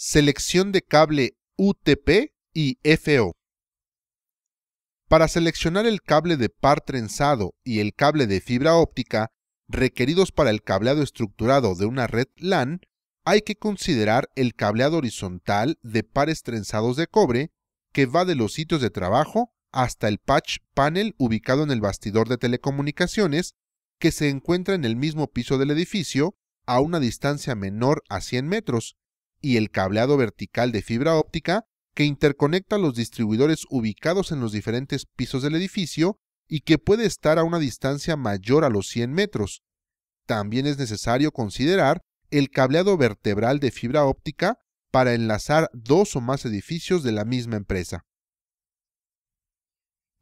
selección de cable UTP y FO. Para seleccionar el cable de par trenzado y el cable de fibra óptica requeridos para el cableado estructurado de una red LAN, hay que considerar el cableado horizontal de pares trenzados de cobre que va de los sitios de trabajo hasta el patch panel ubicado en el bastidor de telecomunicaciones que se encuentra en el mismo piso del edificio a una distancia menor a 100 metros y el cableado vertical de fibra óptica que interconecta los distribuidores ubicados en los diferentes pisos del edificio y que puede estar a una distancia mayor a los 100 metros. También es necesario considerar el cableado vertebral de fibra óptica para enlazar dos o más edificios de la misma empresa.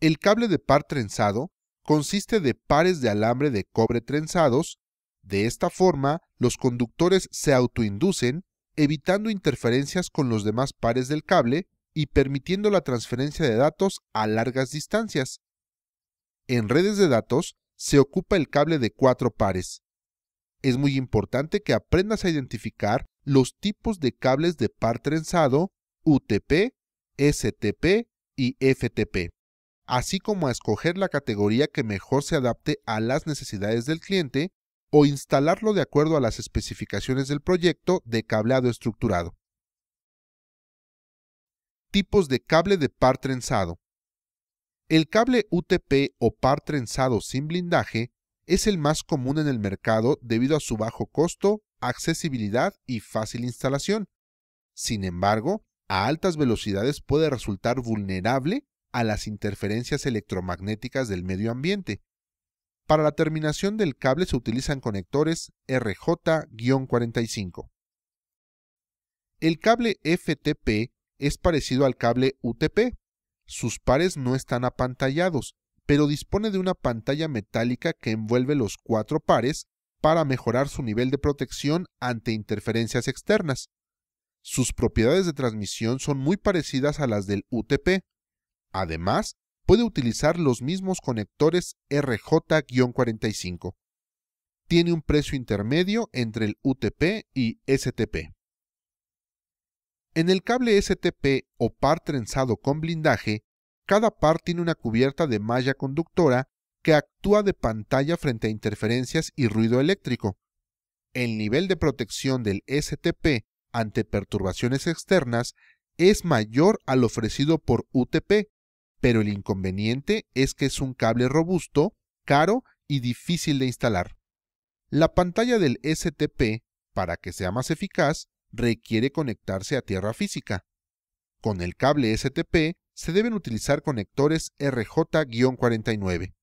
El cable de par trenzado consiste de pares de alambre de cobre trenzados. De esta forma, los conductores se autoinducen evitando interferencias con los demás pares del cable y permitiendo la transferencia de datos a largas distancias. En redes de datos se ocupa el cable de cuatro pares. Es muy importante que aprendas a identificar los tipos de cables de par trenzado UTP, STP y FTP, así como a escoger la categoría que mejor se adapte a las necesidades del cliente o instalarlo de acuerdo a las especificaciones del proyecto de cableado estructurado. Tipos de cable de par trenzado. El cable UTP o par trenzado sin blindaje es el más común en el mercado debido a su bajo costo, accesibilidad y fácil instalación. Sin embargo, a altas velocidades puede resultar vulnerable a las interferencias electromagnéticas del medio ambiente, para la terminación del cable se utilizan conectores RJ-45. El cable FTP es parecido al cable UTP. Sus pares no están apantallados, pero dispone de una pantalla metálica que envuelve los cuatro pares para mejorar su nivel de protección ante interferencias externas. Sus propiedades de transmisión son muy parecidas a las del UTP. Además, puede utilizar los mismos conectores RJ-45. Tiene un precio intermedio entre el UTP y STP. En el cable STP o par trenzado con blindaje, cada par tiene una cubierta de malla conductora que actúa de pantalla frente a interferencias y ruido eléctrico. El nivel de protección del STP ante perturbaciones externas es mayor al ofrecido por UTP, pero el inconveniente es que es un cable robusto, caro y difícil de instalar. La pantalla del STP, para que sea más eficaz, requiere conectarse a tierra física. Con el cable STP se deben utilizar conectores RJ-49.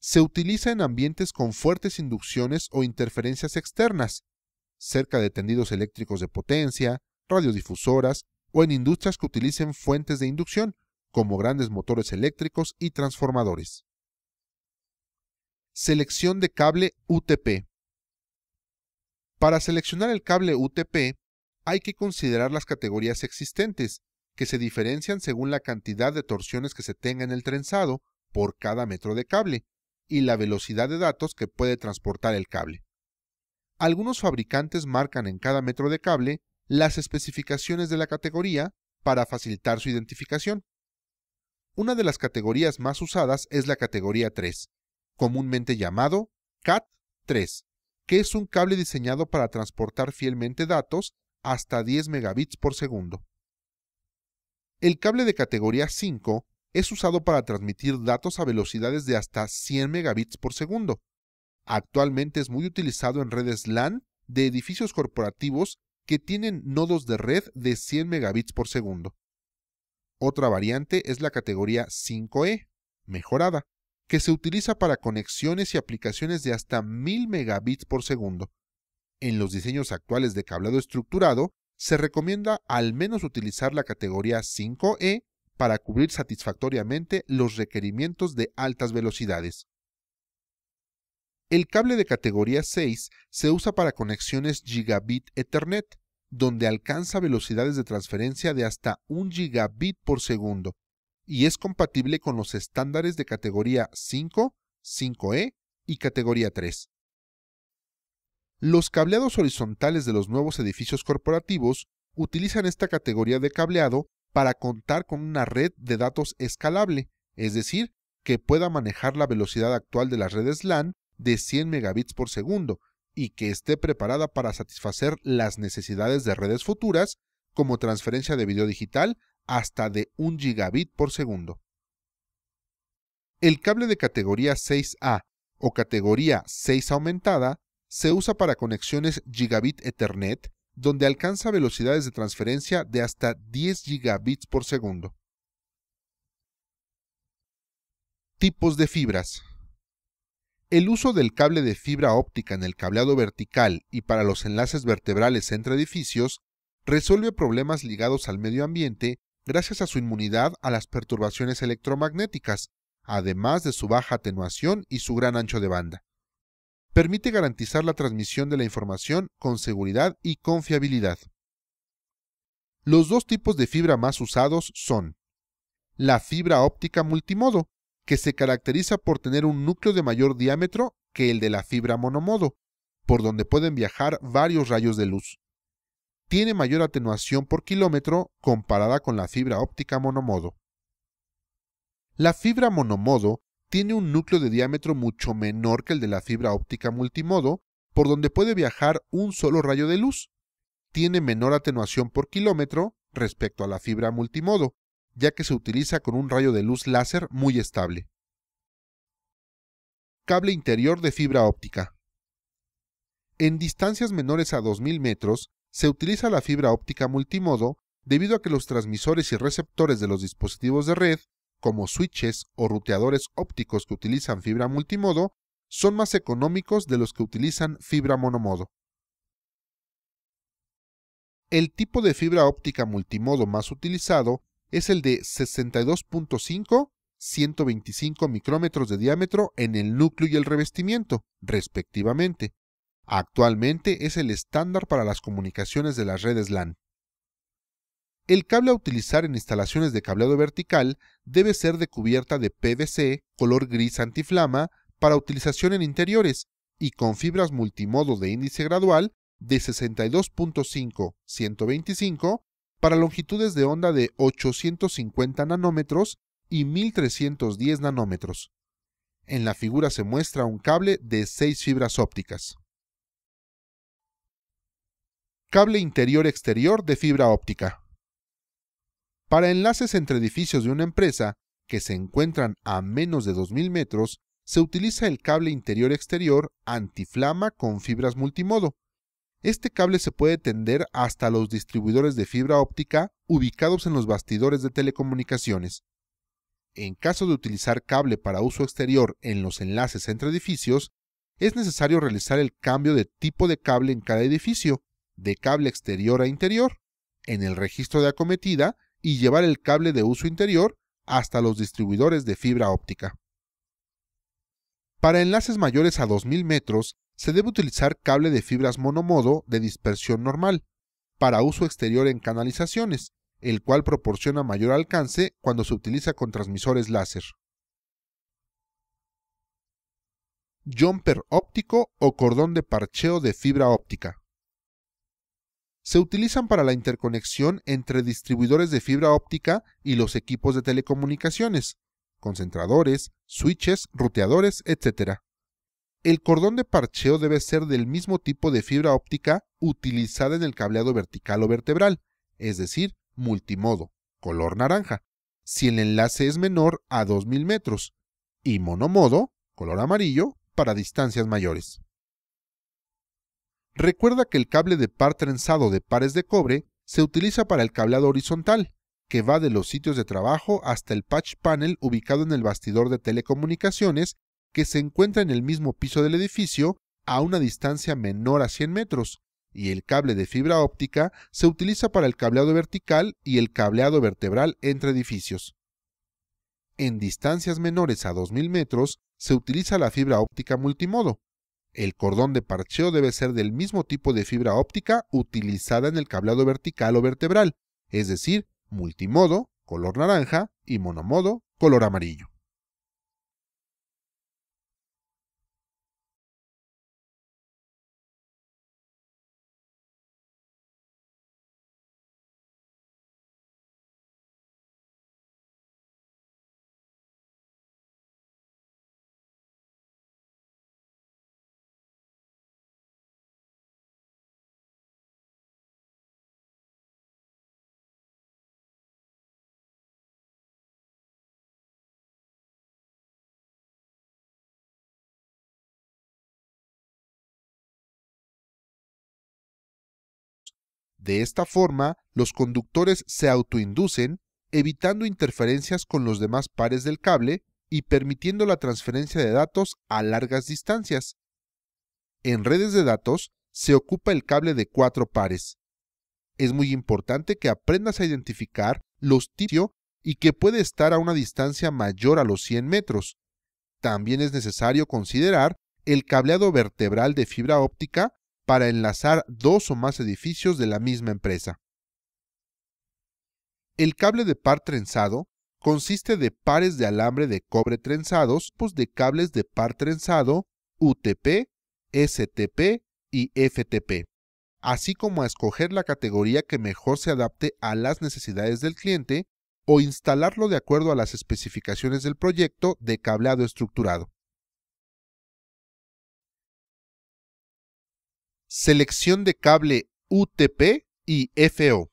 Se utiliza en ambientes con fuertes inducciones o interferencias externas, cerca de tendidos eléctricos de potencia, radiodifusoras o en industrias que utilicen fuentes de inducción, como grandes motores eléctricos y transformadores. Selección de cable UTP. Para seleccionar el cable UTP, hay que considerar las categorías existentes, que se diferencian según la cantidad de torsiones que se tenga en el trenzado por cada metro de cable y la velocidad de datos que puede transportar el cable. Algunos fabricantes marcan en cada metro de cable las especificaciones de la categoría para facilitar su identificación. Una de las categorías más usadas es la categoría 3, comúnmente llamado CAT3, que es un cable diseñado para transportar fielmente datos hasta 10 megabits por segundo. El cable de categoría 5 es usado para transmitir datos a velocidades de hasta 100 megabits por segundo. Actualmente es muy utilizado en redes LAN de edificios corporativos que tienen nodos de red de 100 megabits por segundo. Otra variante es la categoría 5E, mejorada, que se utiliza para conexiones y aplicaciones de hasta 1000 megabits por segundo. En los diseños actuales de cableado estructurado, se recomienda al menos utilizar la categoría 5E para cubrir satisfactoriamente los requerimientos de altas velocidades. El cable de categoría 6 se usa para conexiones Gigabit Ethernet, donde alcanza velocidades de transferencia de hasta 1 gigabit por segundo y es compatible con los estándares de categoría 5, 5E y categoría 3. Los cableados horizontales de los nuevos edificios corporativos utilizan esta categoría de cableado para contar con una red de datos escalable, es decir, que pueda manejar la velocidad actual de las redes LAN de 100 megabits por segundo, y que esté preparada para satisfacer las necesidades de redes futuras, como transferencia de video digital hasta de 1 gigabit por segundo. El cable de categoría 6A o categoría 6 aumentada se usa para conexiones gigabit Ethernet, donde alcanza velocidades de transferencia de hasta 10 gigabits por segundo. Tipos de fibras. El uso del cable de fibra óptica en el cableado vertical y para los enlaces vertebrales entre edificios resuelve problemas ligados al medio ambiente gracias a su inmunidad a las perturbaciones electromagnéticas, además de su baja atenuación y su gran ancho de banda. Permite garantizar la transmisión de la información con seguridad y confiabilidad. Los dos tipos de fibra más usados son la fibra óptica multimodo, que se caracteriza por tener un núcleo de mayor diámetro que el de la fibra monomodo, por donde pueden viajar varios rayos de luz. Tiene mayor atenuación por kilómetro comparada con la fibra óptica monomodo. La fibra monomodo tiene un núcleo de diámetro mucho menor que el de la fibra óptica multimodo, por donde puede viajar un solo rayo de luz. Tiene menor atenuación por kilómetro respecto a la fibra multimodo, ya que se utiliza con un rayo de luz láser muy estable. Cable interior de fibra óptica. En distancias menores a 2.000 metros, se utiliza la fibra óptica multimodo debido a que los transmisores y receptores de los dispositivos de red, como switches o ruteadores ópticos que utilizan fibra multimodo, son más económicos de los que utilizan fibra monomodo. El tipo de fibra óptica multimodo más utilizado es el de 62.5 125 micrómetros de diámetro en el núcleo y el revestimiento, respectivamente. Actualmente es el estándar para las comunicaciones de las redes LAN. El cable a utilizar en instalaciones de cableado vertical debe ser de cubierta de PVC color gris antiflama para utilización en interiores y con fibras multimodo de índice gradual de 62.5-125 para longitudes de onda de 850 nanómetros y 1310 nanómetros. En la figura se muestra un cable de 6 fibras ópticas. Cable interior-exterior de fibra óptica. Para enlaces entre edificios de una empresa, que se encuentran a menos de 2.000 metros, se utiliza el cable interior-exterior antiflama con fibras multimodo, este cable se puede tender hasta los distribuidores de fibra óptica ubicados en los bastidores de telecomunicaciones. En caso de utilizar cable para uso exterior en los enlaces entre edificios, es necesario realizar el cambio de tipo de cable en cada edificio, de cable exterior a interior, en el registro de acometida y llevar el cable de uso interior hasta los distribuidores de fibra óptica. Para enlaces mayores a 2.000 metros, se debe utilizar cable de fibras monomodo de dispersión normal para uso exterior en canalizaciones, el cual proporciona mayor alcance cuando se utiliza con transmisores láser. Jumper óptico o cordón de parcheo de fibra óptica. Se utilizan para la interconexión entre distribuidores de fibra óptica y los equipos de telecomunicaciones, concentradores, switches, ruteadores, etc. El cordón de parcheo debe ser del mismo tipo de fibra óptica utilizada en el cableado vertical o vertebral, es decir, multimodo, color naranja, si el enlace es menor a 2000 metros, y monomodo, color amarillo, para distancias mayores. Recuerda que el cable de par trenzado de pares de cobre se utiliza para el cableado horizontal, que va de los sitios de trabajo hasta el patch panel ubicado en el bastidor de telecomunicaciones que se encuentra en el mismo piso del edificio a una distancia menor a 100 metros, y el cable de fibra óptica se utiliza para el cableado vertical y el cableado vertebral entre edificios. En distancias menores a 2.000 metros se utiliza la fibra óptica multimodo. El cordón de parcheo debe ser del mismo tipo de fibra óptica utilizada en el cableado vertical o vertebral, es decir, multimodo, color naranja, y monomodo, color amarillo. De esta forma, los conductores se autoinducen, evitando interferencias con los demás pares del cable y permitiendo la transferencia de datos a largas distancias. En redes de datos, se ocupa el cable de cuatro pares. Es muy importante que aprendas a identificar los tipos y que puede estar a una distancia mayor a los 100 metros. También es necesario considerar el cableado vertebral de fibra óptica para enlazar dos o más edificios de la misma empresa. El cable de par trenzado consiste de pares de alambre de cobre trenzados pues de cables de par trenzado UTP, STP y FTP, así como a escoger la categoría que mejor se adapte a las necesidades del cliente o instalarlo de acuerdo a las especificaciones del proyecto de cableado estructurado. Selección de cable UTP y FO.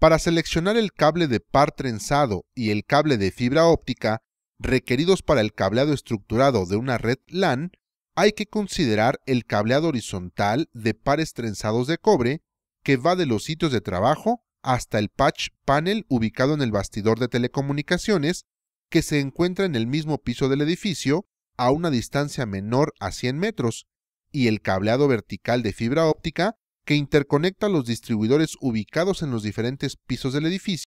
Para seleccionar el cable de par trenzado y el cable de fibra óptica requeridos para el cableado estructurado de una red LAN, hay que considerar el cableado horizontal de pares trenzados de cobre que va de los sitios de trabajo hasta el patch panel ubicado en el bastidor de telecomunicaciones que se encuentra en el mismo piso del edificio a una distancia menor a 100 metros y el cableado vertical de fibra óptica que interconecta los distribuidores ubicados en los diferentes pisos del edificio